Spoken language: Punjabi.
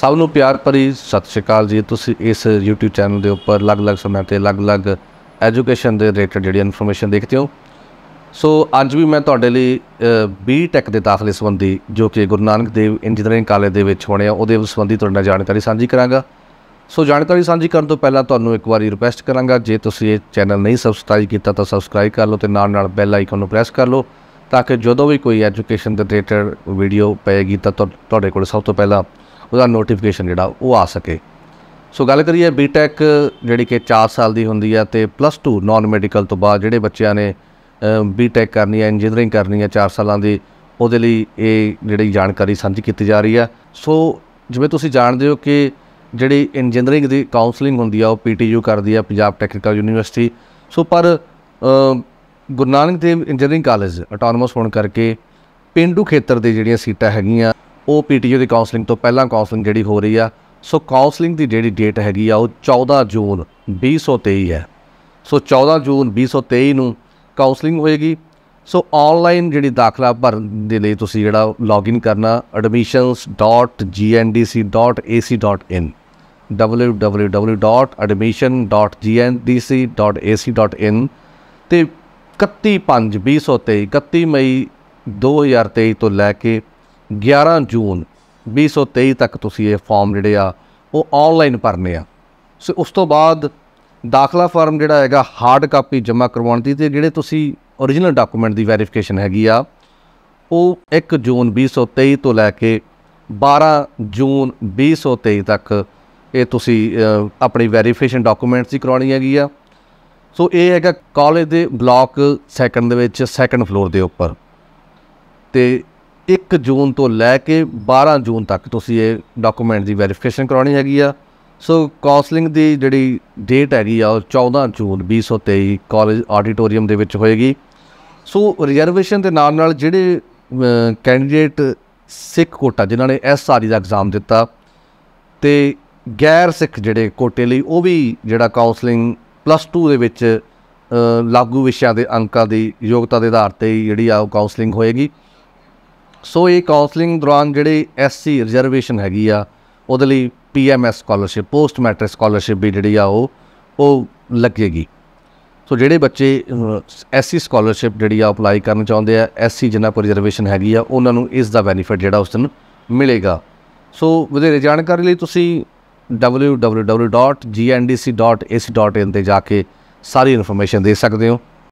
ਸਭ ਨੂੰ ਪਿਆਰ ਭਰੀ ਸਤਿ ਸ਼੍ਰੀ ਅਕਾਲ ਜੀ ਤੁਸੀਂ ਇਸ YouTube ਚੈਨਲ ਦੇ ਉੱਪਰ ਅਲੱਗ-ਅਲੱਗ ਸਮੇਂ ਤੇ ਅਲੱਗ-ਅਲੱਗ ਐਜੂਕੇਸ਼ਨ ਦੇ ਰਿਲੇਟਡ ਜਿਹੜੀ ਇਨਫੋਰਮੇਸ਼ਨ ਦੇਖਦੇ ਹੋ ਸੋ ਅੱਜ ਵੀ ਮੈਂ ਤੁਹਾਡੇ ਲਈ ਬੀ ਟੈਕ ਦੇ ਦਾਖਲੇ ਸੰਬੰਧੀ ਜੋ ਕਿ ਗੁਰੂ ਨਾਨਕ ਦੇਵ ਇੰਜੀਨੀਅਰਿੰਗ ਕਾਲਜ ਦੇ ਵਿੱਚ ਹੋਣੇ ਆ ਉਹਦੇ ਸੰਬੰਧੀ ਤੁਹਾਡੇ ਨਾਲ ਜਾਣਕਾਰੀ ਸਾਂਝੀ ਕਰਾਂਗਾ ਸੋ ਜਾਣਕਾਰੀ ਸਾਂਝੀ ਕਰਨ ਤੋਂ ਪਹਿਲਾਂ ਤੁਹਾਨੂੰ ਇੱਕ ਵਾਰੀ ਰਿਕਵੈਸਟ ਕਰਾਂਗਾ ਜੇ ਤੁਸੀਂ ਇਹ ਚੈਨਲ ਨਹੀਂ ਸਬਸਕ੍ਰਾਈਬ ਕੀਤਾ ਤਾਂ ਸਬਸਕ੍ਰਾਈਬ ਕਰ ਲਓ ਤੇ ਨਾਲ ਨਾਲ ਬੈਲ ਆਈਕਨ ਨੂੰ ਪ੍ਰੈਸ ਕਰ ਲਓ ਤਾਂ ਕਿ ਜਦੋਂ ਵੀ ਕੋਈ ਐਜੂਕੇਸ਼ਨ ਦੇ ਰਿਲੇਟਡ ਵੀਡੀਓ ਪਏਗੀ ਤਾਂ ਤੁਹਾਡੇ ਕੋਲ ਸਭ ਤੋਂ ਪਹਿਲਾਂ ਉਹਦਾ ਨੋਟੀਫਿਕੇਸ਼ਨ ਜਿਹੜਾ ਉਹ ਆ ਸਕੇ ਸੋ ਗੱਲ ਕਰੀਏ ਬੀਟੈਕ ਜਿਹੜੀ ਕਿ 4 ਸਾਲ ਦੀ ਹੁੰਦੀ ਆ ਤੇ ਪਲੱਸ 2 ਨਾਨ ਮੈਡੀਕਲ ਤੋਂ ਬਾਅਦ ਜਿਹੜੇ ਬੱਚਿਆਂ ਨੇ ਬੀਟੈਕ ਕਰਨੀ ਹੈ ਇੰਜੀਨੀਅਰਿੰਗ ਕਰਨੀ ਹੈ 4 ਸਾਲਾਂ ਦੀ ਉਹਦੇ ਲਈ ਇਹ ਜਿਹੜੀ ਜਾਣਕਾਰੀ ਸਾਂਝੀ ਕੀਤੀ ਜਾ ਰਹੀ ਆ ਸੋ ਜਿਵੇਂ ਤੁਸੀਂ ਜਾਣਦੇ ਹੋ ਕਿ ਜਿਹੜੀ ਇੰਜੀਨੀਅਰਿੰਗ ਦੀ ਕਾਉਂਸਲਿੰਗ ਹੁੰਦੀ ਆ ਉਹ ਪੀਟੀਯੂ ਕਰਦੀ ਆ ਪੰਜਾਬ ਟੈਕਨੀਕਲ ਯੂਨੀਵਰਸਿਟੀ ਸੋ ਪਰ Gurnanak Dev engineering college autonomous ਹੋਣ ਕਰਕੇ ਪਿੰਡੂ ਖੇਤਰ ਦੇ ਜਿਹੜੀਆਂ ਸੀਟਾਂ ਹੈਗੀਆਂ ਉਹ ਪੀਟੀਓ ਦੀ ਕਾਉਂਸਲਿੰਗ ਤੋਂ ਪਹਿਲਾਂ ਕਾਉਂਸਲਿੰਗ ਜਿਹੜੀ ਹੋ ਰਹੀ ਆ ਸੋ ਕਾਉਂਸਲਿੰਗ ਦੀ ਜਿਹੜੀ ਡੇਟ ਹੈਗੀ ਆ ਉਹ 14 ਜੂਨ 2023 ਹੈ ਸੋ 14 ਜੂਨ 2023 ਨੂੰ ਕਾਉਂਸਲਿੰਗ ਹੋਏਗੀ ਸੋ ਆਨਲਾਈਨ ਜਿਹੜੀ ਦਾਖਲਾ ਭਰਨ ਦੇ ਲਈ ਤੁਸੀਂ ਜਿਹੜਾ ਲੌਗਇਨ ਕਰਨਾ admissions.gndc.ac.in www.admission.gndc.ac.in ਤੇ 31 5 2023 31 ਮਈ 2023 ਤੋਂ ਲੈ ਕੇ 11 ਜੂਨ 2023 ਤੱਕ ਤੁਸੀਂ ਇਹ ਫਾਰਮ ਜਿਹੜੇ ਆ ਉਹ ਆਨਲਾਈਨ ਭਰਨੇ ਆ ਸੋ ਉਸ ਤੋਂ ਬਾਅਦ ਦਾਖਲਾ ਫਾਰਮ ਜਿਹੜਾ ਹੈਗਾ ਹਾਰਡ ਕਾਪੀ ਜਮ੍ਹਾਂ ਕਰਵਾਉਣ ਦੀ ਤੇ ਜਿਹੜੇ ਤੁਸੀਂ origignal ਡਾਕੂਮੈਂਟ ਦੀ ਵੈਰੀਫਿਕੇਸ਼ਨ ਹੈਗੀ ਆ ਉਹ 1 ਜੂਨ 2023 ਤੋਂ ਲੈ ਕੇ 12 ਜੂਨ 2023 ਤੱਕ ਇਹ ਤੁਸੀਂ ਆਪਣੀ ਵੈਰੀਫਿਕੇਸ਼ਨ ਡਾਕੂਮੈਂਟਸ ਦੀ ਕਰਾਉਣੀ ਹੈਗੀ ਆ ਸੋ ਇਹ ਹੈਗਾ ਕਾਲਜ ਦੇ ਬਲਾਕ ਸੈਕੰਡ ਦੇ ਵਿੱਚ ਸੈਕੰਡ ਫਲੋਰ ਦੇ ਉੱਪਰ ਤੇ 1 ਜੂਨ ਤੋਂ ਲੈ ਕੇ 12 ਜੂਨ ਤੱਕ ਤੁਸੀਂ ਇਹ ਡਾਕੂਮੈਂਟ ਦੀ ਵੈਰੀਫਿਕੇਸ਼ਨ ਕਰਾਉਣੀ ਹੈਗੀ ਆ ਸੋ ਕਾਉਂਸਲਿੰਗ ਦੀ ਜਿਹੜੀ ਡੇਟ ਹੈਗੀ ਆ ਉਹ 14 ਜੂਨ 2023 ਕਾਲਜ ਆਡੀਟੋਰੀਅਮ ਦੇ ਵਿੱਚ ਹੋਏਗੀ ਸੋ ਰਿਜ਼ਰਵੇਸ਼ਨ ਦੇ ਨਾਲ ਨਾਲ ਜਿਹੜੇ ਕੈਂਡੀਡੇਟ ਸਿੱਖ ਕੋਟਾ ਜਿਨ੍ਹਾਂ ਨੇ ਐਸਆਰਈ ਦਾ ਐਗਜ਼ਾਮ ਦਿੱਤਾ ਤੇ ਗੈਰ ਸਿੱਖ ਜਿਹੜੇ ਕੋਟੇ ਲਈ ਉਹ ਵੀ ਜਿਹੜਾ ਕਾਉਂਸਲਿੰਗ ਪਲੱਸ 2 ਦੇ ਵਿੱਚ ਲਾਗੂ ਵਿਸ਼ਿਆਂ ਦੇ ਅੰਕਾਂ ਦੀ ਯੋਗਤਾ ਦੇ ਆਧਾਰ ਤੇ ਜਿਹੜੀ ਆ ਕਾਉਂਸਲਿੰਗ ਹੋਏਗੀ ਸੋ ਇਹ ਕਾਉਂਸਲਿੰਗ ਦੌਰਾਨ ਜਿਹੜੇ ਐਸਸੀ ਰਿਜ਼ਰਵੇਸ਼ਨ ਹੈਗੀ ਆ ਉਹਦੇ ਲਈ PMS scholarship post matric scholarship ਵੀ ਜਿਹੜੀ ਆ ਉਹ ਉਹ ਲੱਗੇਗੀ ਸੋ ਜਿਹੜੇ ਬੱਚੇ ਐਸਸੀ ਸਕਾਲਰਸ਼ਿਪ ਜਿਹੜੀ ਆ ਅਪਲਾਈ ਕਰਨ ਚਾਹੁੰਦੇ ਆ ਐਸਸੀ ਜਿਨ੍ਹਾਂ ਕੋਲ ਰਿਜ਼ਰਵੇਸ਼ਨ ਹੈਗੀ ਆ ਉਹਨਾਂ ਨੂੰ ਇਸ ਦਾ ਬੈਨੀਫਿਟ ਜਿਹੜਾ ਉਸ ਦਿਨ ਮਿਲੇਗਾ ਸੋ ਵਧੇਰੇ ਜਾਣਕਾਰੀ ਲਈ ਤੁਸੀਂ www.gndc.ac.in ਤੇ ਜਾ ਕੇ ਸਾਰੀ ਇਨਫੋਰਮੇਸ਼ਨ ਦੇ ਸਕਦੇ ਹੋ